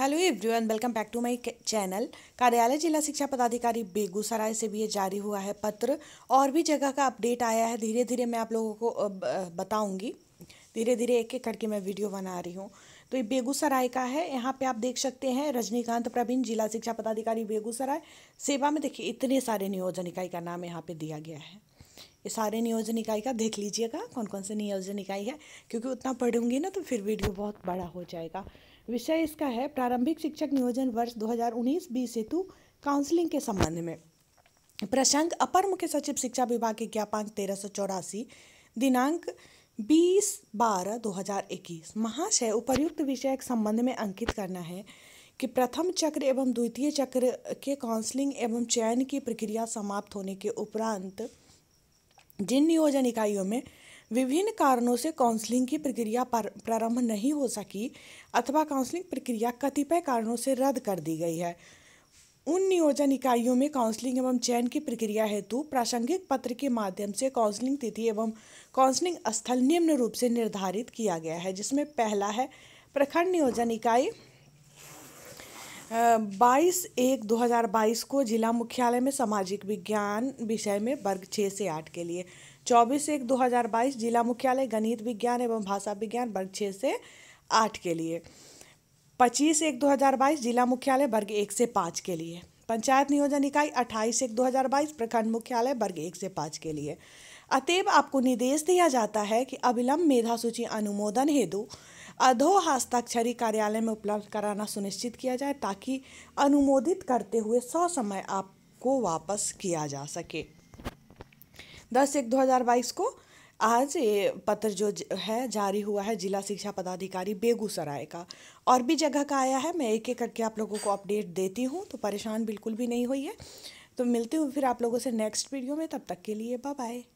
hello everyone welcome back to my channel कार्यालय जिला शिक्षा पदाधिकारी बेगूसराय से भी ये जारी हुआ है पत्र और भी जगह का अपडेट आया है धीरे धीरे मैं आप लोगों को बताऊंगी धीरे धीरे एक एक करके मैं वीडियो बना रही हूँ तो ये बेगूसराय का है यहाँ पे आप देख सकते हैं रजनीकांत प्रवीण जिला शिक्षा पदाधिकारी बेगूसराय सेवा में देखिए इतने सारे नियोजन इकाई का नाम यहाँ पर दिया गया है सारे नियोजन इकाई का देख लीजिएगा कौन कौन से नियोजन इकाई है क्योंकि उतना पढ़ूंगी ना तो फिर वीडियो बहुत बड़ा हो जाएगा विषय इसका है प्रारंभिक शिक्षक नियोजन वर्ष 2019 बीस हेतु काउंसलिंग के संबंध में प्रसंग अपर मुख्य सचिव शिक्षा विभाग के ज्ञापांक तेरह सौ चौरासी दिनांक बीस बारह दो हजार इक्कीस महाशय उपर्युक्त विषय के संबंध में अंकित करना है कि प्रथम चक्र एवं द्वितीय चक्र के काउंसलिंग एवं चयन की प्रक्रिया समाप्त होने के उपरांत जिन नियोजन इकाइयों में विभिन्न कारणों से काउंसलिंग की प्रक्रिया प्रारंभ नहीं हो सकी अथवा काउंसलिंग प्रक्रिया कतिपय कारणों से रद्द कर दी गई है उन नियोजन इकाइयों में काउंसलिंग एवं चयन की प्रक्रिया हेतु प्रासंगिक पत्र के माध्यम से काउंसलिंग तिथि एवं काउंसलिंग स्थल निम्न रूप से निर्धारित किया गया है जिसमें पहला है प्रखंड नियोजन इकाई बाईस एक 2022 को जिला मुख्यालय में सामाजिक विज्ञान विषय में वर्ग छः से आठ के लिए चौबीस एक 2022 जिला मुख्यालय गणित विज्ञान एवं भाषा विज्ञान वर्ग छः से आठ के लिए पच्चीस एक 2022 जिला मुख्यालय वर्ग एक से पाँच के लिए पंचायत नियोजन इकाई अट्ठाईस एक 2022 प्रखंड मुख्यालय वर्ग एक से पाँच के लिए अतएव आपको निर्देश दिया जाता है कि अविलंब मेधा सूची अनुमोदन हेतु अधो हस्ताक्षरी कार्यालय में उपलब्ध कराना सुनिश्चित किया जाए ताकि अनुमोदित करते हुए सौ समय आपको वापस किया जा सके दस एक दो हज़ार बाईस को आज ये पत्र जो है जारी हुआ है जिला शिक्षा पदाधिकारी बेगूसराय का और भी जगह का आया है मैं एक एक करके आप लोगों को अपडेट देती हूँ तो परेशान बिल्कुल भी नहीं हुई है तो मिलती हूँ फिर आप लोगों से नेक्स्ट वीडियो में तब तक के लिए बाय बाय